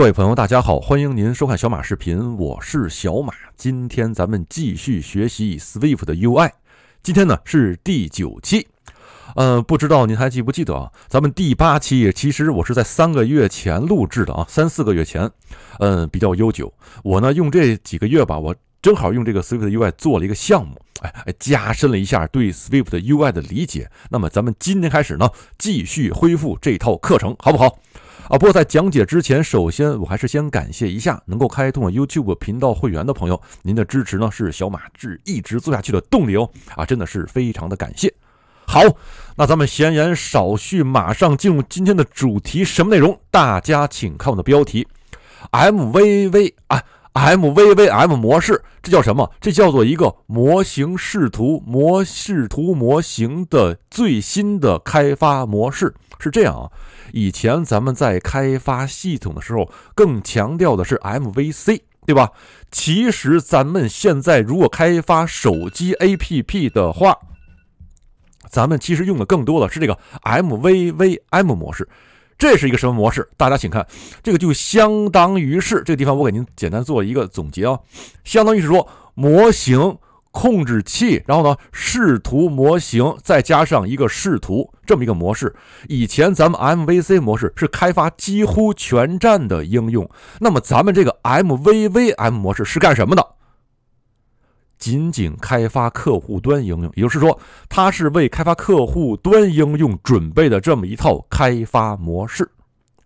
各位朋友，大家好，欢迎您收看小马视频，我是小马。今天咱们继续学习 Swift 的 UI，今天呢是第九期。呃，不知道您还记不记得啊？咱们第八期其实我是在三个月前录制的啊，三四个月前，嗯，比较悠久。我呢用这几个月吧，我正好用这个 Swift 的 UI 做了一个项目。哎，加深了一下对 Swift UI 的理解。那么咱们今天开始呢，继续恢复这套课程，好不好？啊，不过在讲解之前，首先我还是先感谢一下能够开通 YouTube 频道会员的朋友，您的支持呢是小马志一直做下去的动力哦。啊，真的是非常的感谢。好，那咱们闲言少叙，马上进入今天的主题，什么内容？大家请看我的标题，M V V 啊。M V V M 模式，这叫什么？这叫做一个模型视图模视图模型的最新的开发模式。是这样啊，以前咱们在开发系统的时候，更强调的是 M V C，对吧？其实咱们现在如果开发手机 A P P 的话，咱们其实用的更多的是这个 M V V M 模式。这是一个什么模式？大家请看，这个就相当于是这个地方，我给您简单做一个总结啊，相当于是说模型控制器，然后呢视图模型，再加上一个视图这么一个模式。以前咱们 MVC 模式是开发几乎全站的应用，那么咱们这个 MVVM 模式是干什么的？仅仅开发客户端应用，也就是说，它是为开发客户端应用准备的这么一套开发模式，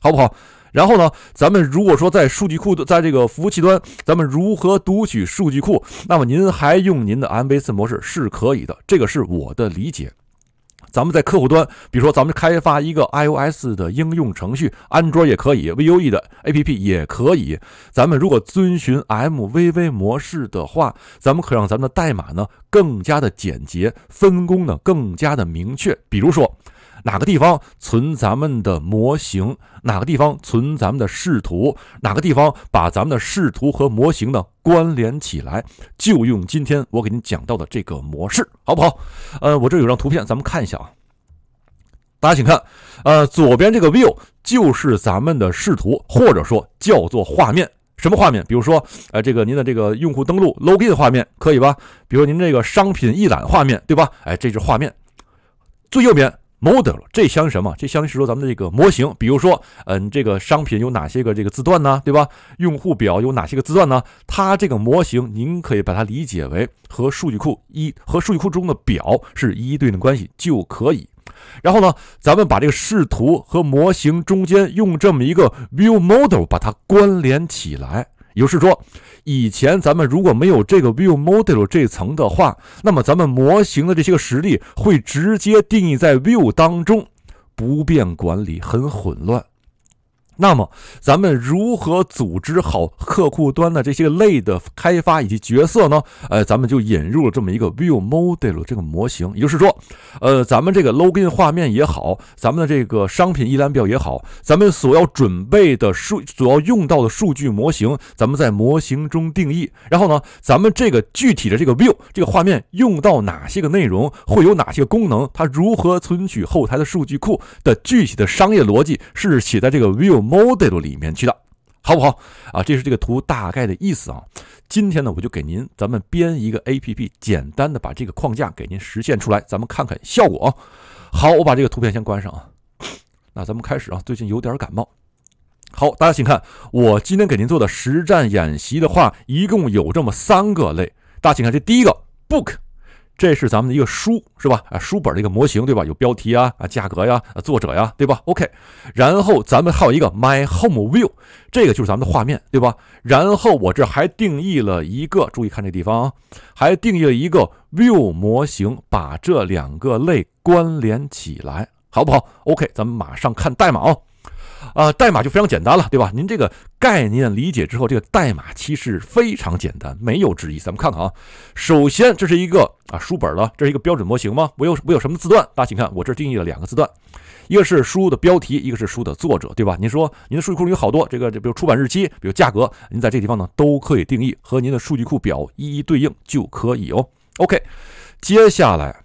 好不好？然后呢，咱们如果说在数据库，在这个服务器端，咱们如何读取数据库？那么您还用您的 MVC 模式是可以的，这个是我的理解。咱们在客户端，比如说咱们开发一个 iOS 的应用程序，安卓也可以，Vue 的 APP 也可以。咱们如果遵循 M V V 模式的话，咱们可让咱们的代码呢更加的简洁，分工呢更加的明确。比如说。哪个地方存咱们的模型？哪个地方存咱们的视图？哪个地方把咱们的视图和模型呢关联起来？就用今天我给您讲到的这个模式，好不好？呃，我这有张图片，咱们看一下啊。大家请看，呃，左边这个 view 就是咱们的视图，或者说叫做画面。什么画面？比如说，呃，这个您的这个用户登录 login 的画面，可以吧？比如您这个商品一览画面，对吧？哎，这是画面。最右边。Model 这相什么？这相当于是说咱们的这个模型，比如说，嗯，这个商品有哪些个这个字段呢？对吧？用户表有哪些个字段呢？它这个模型，您可以把它理解为和数据库一和数据库中的表是一一对应关系就可以。然后呢，咱们把这个视图和模型中间用这么一个 View Model 把它关联起来。也就是说，以前咱们如果没有这个 View Model 这层的话，那么咱们模型的这些个实例会直接定义在 View 当中，不便管理，很混乱。那么，咱们如何组织好客户端的这些类的开发以及角色呢？呃，咱们就引入了这么一个 View Model 这个模型，也就是说，呃，咱们这个 Login 画面也好，咱们的这个商品一览表也好，咱们所要准备的数、所要用到的数据模型，咱们在模型中定义。然后呢，咱们这个具体的这个 View 这个画面用到哪些个内容，会有哪些功能？它如何存取后台的数据库的具体的商业逻辑是写在这个 View。model 里面去的，好不好啊？这是这个图大概的意思啊。今天呢，我就给您咱们编一个 APP，简单的把这个框架给您实现出来，咱们看看效果啊。好，我把这个图片先关上啊。那咱们开始啊。最近有点感冒。好，大家请看，我今天给您做的实战演习的话，一共有这么三个类。大家请看，这第一个 book。这是咱们的一个书，是吧？啊，书本的一个模型，对吧？有标题啊，啊，价格呀，作者呀，对吧？OK，然后咱们还有一个 MyHomeView，这个就是咱们的画面，对吧？然后我这还定义了一个，注意看这地方啊，还定义了一个 View 模型，把这两个类关联起来，好不好？OK，咱们马上看代码。啊，代码就非常简单了，对吧？您这个概念理解之后，这个代码其实非常简单，没有之一。咱们看看啊，首先这是一个啊书本了，这是一个标准模型吗？我有我有什么字段？大家请看，我这儿定义了两个字段，一个是书的标题，一个是书的作者，对吧？您说您的数据库里有好多这个，比如出版日期，比如价格，您在这地方呢都可以定义，和您的数据库表一一对应就可以哦。OK，接下来。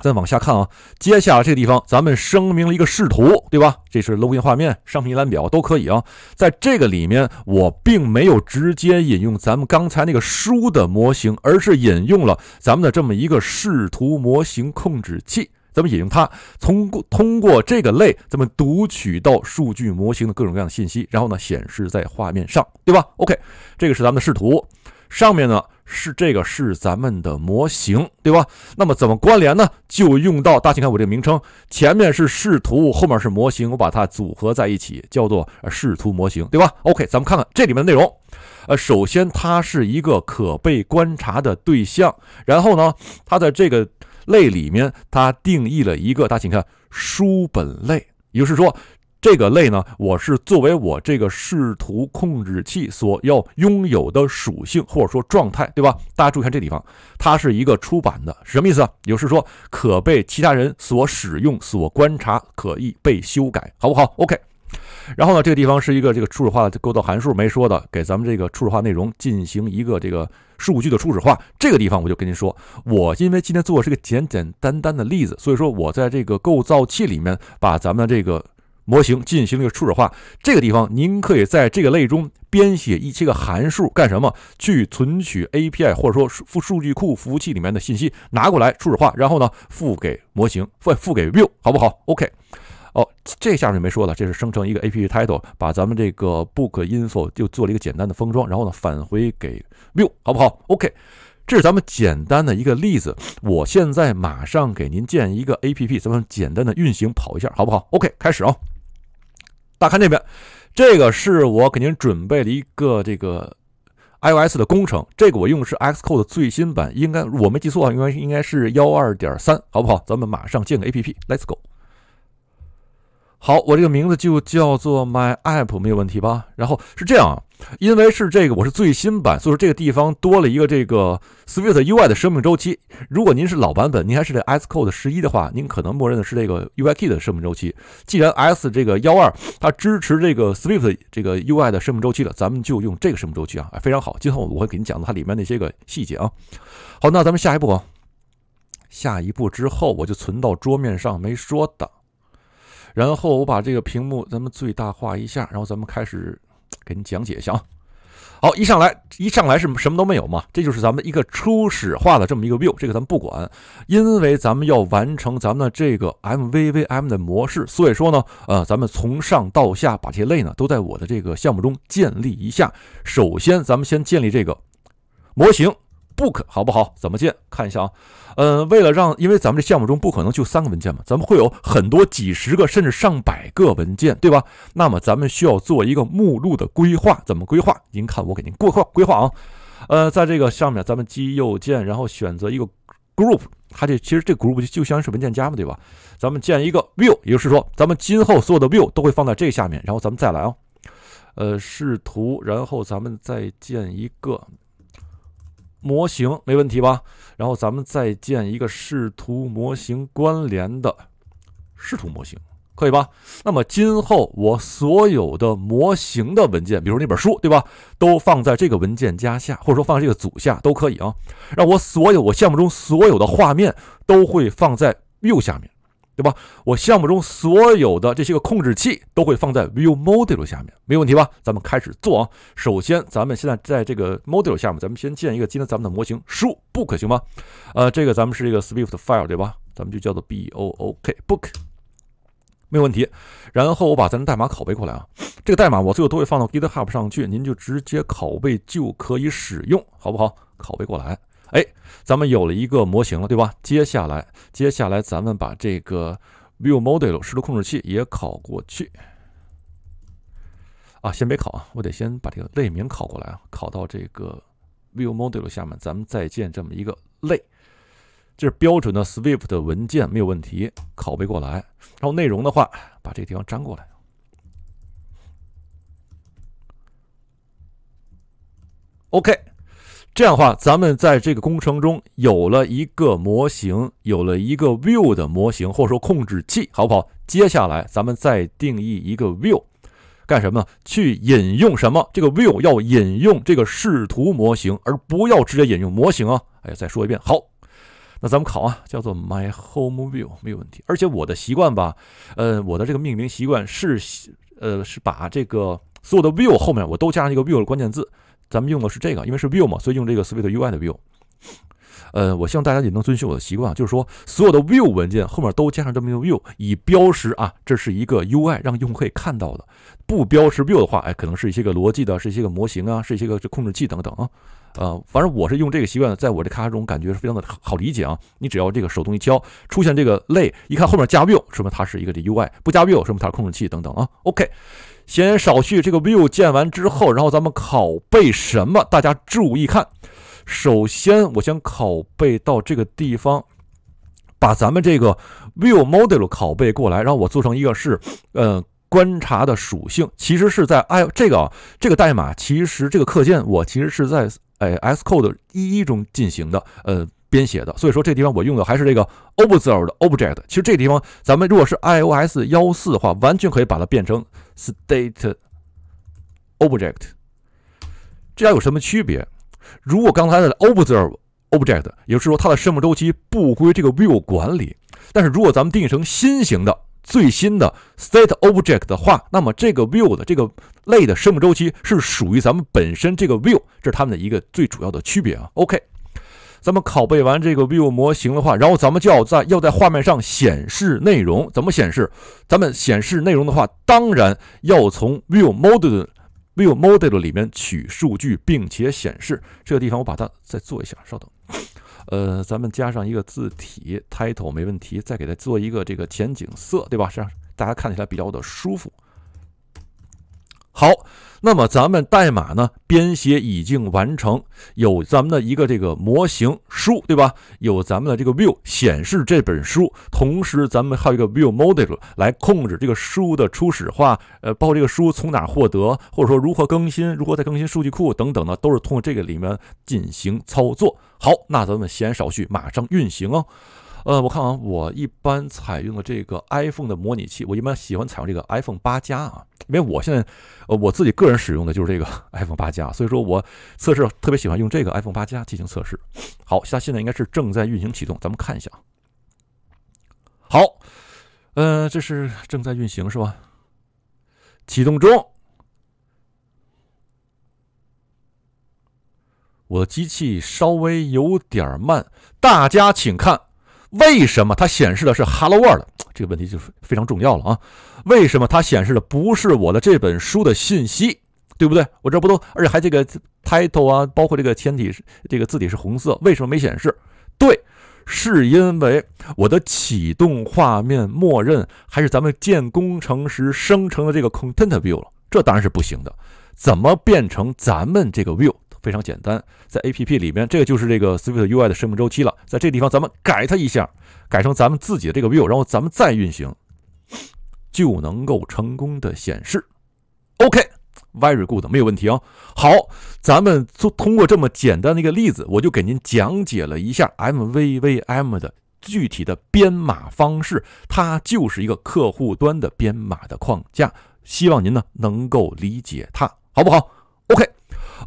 再往下看啊，接下来这个地方，咱们声明了一个视图，对吧？这是 l o g i n 画面，商品一览表都可以啊。在这个里面，我并没有直接引用咱们刚才那个书的模型，而是引用了咱们的这么一个视图模型控制器。咱们引用它，通过通过这个类，咱们读取到数据模型的各种各样的信息，然后呢，显示在画面上，对吧？OK，这个是咱们的视图，上面呢。是这个是咱们的模型，对吧？那么怎么关联呢？就用到，大家请看我这个名称，前面是视图，后面是模型，我把它组合在一起，叫做视图模型，对吧？OK，咱们看看这里面的内容。呃，首先它是一个可被观察的对象，然后呢，它在这个类里面，它定义了一个，大家请看，书本类，也就是说。这个类呢，我是作为我这个视图控制器所要拥有的属性或者说状态，对吧？大家注意看这地方，它是一个出版的，什么意思？也就是说，可被其他人所使用、所观察、可以被修改，好不好？OK。然后呢，这个地方是一个这个初始化的构造函数没说的，给咱们这个初始化内容进行一个这个数据的初始化。这个地方我就跟您说，我因为今天做的是个简简单单的例子，所以说我在这个构造器里面把咱们这个。模型进行了一个初始化，这个地方您可以在这个类中编写一些个函数干什么？去存取 API 或者说数数据库服务器里面的信息，拿过来初始化，然后呢付给模型，付付给 view，好不好？OK，哦，这下面没说了，这是生成一个 a p p title，把咱们这个 book info 就做了一个简单的封装，然后呢返回给 view，好不好？OK，这是咱们简单的一个例子。我现在马上给您建一个 APP，咱们简单的运行跑一下，好不好？OK，开始啊。大看这边，这个是我给您准备了一个这个 iOS 的工程，这个我用的是 Xcode 的最新版，应该我没记错啊，应该应该是幺二点三，好不好？咱们马上建个 APP，Let's go。好，我这个名字就叫做 My App，没有问题吧？然后是这样。啊，因为是这个，我是最新版，所以说这个地方多了一个这个 Swift UI 的生命周期。如果您是老版本，您还是这 S c o d e 十一的话，您可能默认的是这个 u i k e y 的生命周期。既然 S 这个幺二它支持这个 Swift 这个 UI 的生命周期了，咱们就用这个生命周期啊，非常好。今后我会给您讲它里面那些个细节啊。好，那咱们下一步啊，下一步之后我就存到桌面上没说的，然后我把这个屏幕咱们最大化一下，然后咱们开始。给你讲解一下啊，好，一上来一上来是什么都没有嘛，这就是咱们一个初始化的这么一个 view，这个咱们不管，因为咱们要完成咱们的这个 M V V M 的模式，所以说呢，呃，咱们从上到下把这些类呢都在我的这个项目中建立一下，首先咱们先建立这个模型。book 好不好？怎么建？看一下啊。嗯，为了让，因为咱们这项目中不可能就三个文件嘛，咱们会有很多几十个甚至上百个文件，对吧？那么咱们需要做一个目录的规划，怎么规划？您看我给您规划规划啊。呃，在这个上面，咱们击右键，然后选择一个 group，它这其实这 group 就就于是文件夹嘛，对吧？咱们建一个 view，也就是说，咱们今后所有的 view 都会放在这下面，然后咱们再来啊。呃，视图，然后咱们再建一个。模型没问题吧？然后咱们再建一个视图模型关联的视图模型，可以吧？那么今后我所有的模型的文件，比如那本书，对吧？都放在这个文件夹下，或者说放在这个组下都可以啊。让我所有我项目中所有的画面都会放在右下面。对吧？我项目中所有的这些个控制器都会放在 View m o d u l e 下面，没问题吧？咱们开始做啊。首先，咱们现在在这个 m o d u l e 下面，咱们先建一个。今天咱们的模型书 book 行吗？呃，这个咱们是一个 Swift file 对吧？咱们就叫做 B O O K book，没有问题。然后我把咱们代码拷贝过来啊。这个代码我最后都会放到 GitHub 上去，您就直接拷贝就可以使用，好不好？拷贝过来。哎，咱们有了一个模型了，对吧？接下来，接下来咱们把这个 View Model 实图控制器也拷过去啊。先别拷啊，我得先把这个类名拷过来啊，拷到这个 View Model 下面，咱们再建这么一个类。这是标准的 Swift 文件，没有问题，拷贝过来。然后内容的话，把这个地方粘过来。OK。这样的话，咱们在这个工程中有了一个模型，有了一个 view 的模型，或者说控制器，好不好？接下来咱们再定义一个 view，干什么？去引用什么？这个 view 要引用这个视图模型，而不要直接引用模型啊！哎，再说一遍，好，那咱们考啊，叫做 my home view 没有问题。而且我的习惯吧，呃，我的这个命名习惯是，呃，是把这个所有的 view 后面我都加上一个 view 的关键字。咱们用的是这个，因为是 view 嘛，所以用这个 Swift UI 的 view。呃，我希望大家也能遵循我的习惯，就是说所有的 view 文件后面都加上这么一个 view，以标识啊，这是一个 UI，让用户可以看到的。不标识 view 的话，哎，可能是一些个逻辑的，是一些个模型啊，是一些个控制器等等啊。呃，反正我是用这个习惯，在我这开发中感觉是非常的好理解啊。你只要这个手动一敲，出现这个类，一看后面加 view，说明它是一个这 UI；不加 view，说明它是控制器等等啊。OK。闲言少叙，这个 view 建完之后，然后咱们拷贝什么？大家注意看，首先我先拷贝到这个地方，把咱们这个 view model 拷贝过来，然后我做成一个是，呃，观察的属性。其实是在哎，这个啊，这个代码其实这个课件我其实是在哎，Xcode 一中进行的，呃。编写的，所以说这地方我用的还是这个 observe 的 object。其实这地方咱们如果是 iOS 幺四的话，完全可以把它变成 state object。这俩有什么区别？如果刚才的 observe object，也就是说它的生命周期不归这个 view 管理。但是如果咱们定义成新型的最新的 state object 的话，那么这个 view 的这个类的生命周期是属于咱们本身这个 view。这是它们的一个最主要的区别啊。OK。咱们拷贝完这个 View 模型的话，然后咱们就要在要在画面上显示内容，怎么显示？咱们显示内容的话，当然要从 View Model、View Model 里面取数据，并且显示。这个地方我把它再做一下，稍等。呃，咱们加上一个字体 Title 没问题，再给它做一个这个前景色，对吧？样大家看起来比较的舒服。好，那么咱们代码呢编写已经完成，有咱们的一个这个模型书，对吧？有咱们的这个 view 显示这本书，同时咱们还有一个 view model 来控制这个书的初始化，呃，包括这个书从哪获得，或者说如何更新，如何再更新数据库等等呢，都是通过这个里面进行操作。好，那咱们闲言少叙，马上运行哦。呃，我看完，我一般采用的这个 iPhone 的模拟器，我一般喜欢采用这个 iPhone 八加啊，因为我现在呃我自己个人使用的就是这个 iPhone 八加，所以说我测试特别喜欢用这个 iPhone 八加进行测试。好，它现在应该是正在运行启动，咱们看一下。好，呃，这是正在运行是吧？启动中，我的机器稍微有点慢，大家请看。为什么它显示的是 Hello World？这个问题就是非常重要了啊！为什么它显示的不是我的这本书的信息，对不对？我这不都，而且还这个 title 啊，包括这个前体，这个字体是红色，为什么没显示？对，是因为我的启动画面默认还是咱们建工程时生成的这个 Content View 了，这当然是不行的。怎么变成咱们这个 View？非常简单，在 A P P 里面，这个就是这个 Swift U I 的生命周期了。在这个地方，咱们改它一下，改成咱们自己的这个 View，然后咱们再运行，就能够成功的显示。OK，Very good，没有问题啊。好，咱们做通过这么简单的一个例子，我就给您讲解了一下 M V V M 的具体的编码方式，它就是一个客户端的编码的框架。希望您呢能够理解它，好不好？OK。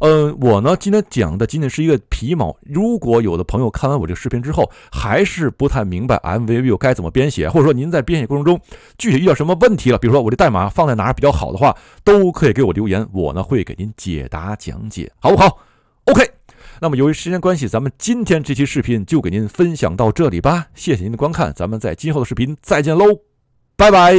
嗯，我呢今天讲的仅仅是一个皮毛。如果有的朋友看完我这个视频之后还是不太明白 MVV 该怎么编写，或者说您在编写过程中具体遇到什么问题了，比如说我这代码放在哪儿比较好的话，都可以给我留言，我呢会给您解答讲解，好不好？OK。那么由于时间关系，咱们今天这期视频就给您分享到这里吧。谢谢您的观看，咱们在今后的视频再见喽，拜拜。